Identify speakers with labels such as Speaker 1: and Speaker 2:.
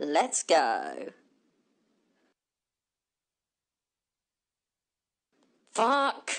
Speaker 1: Let's go. Fuck.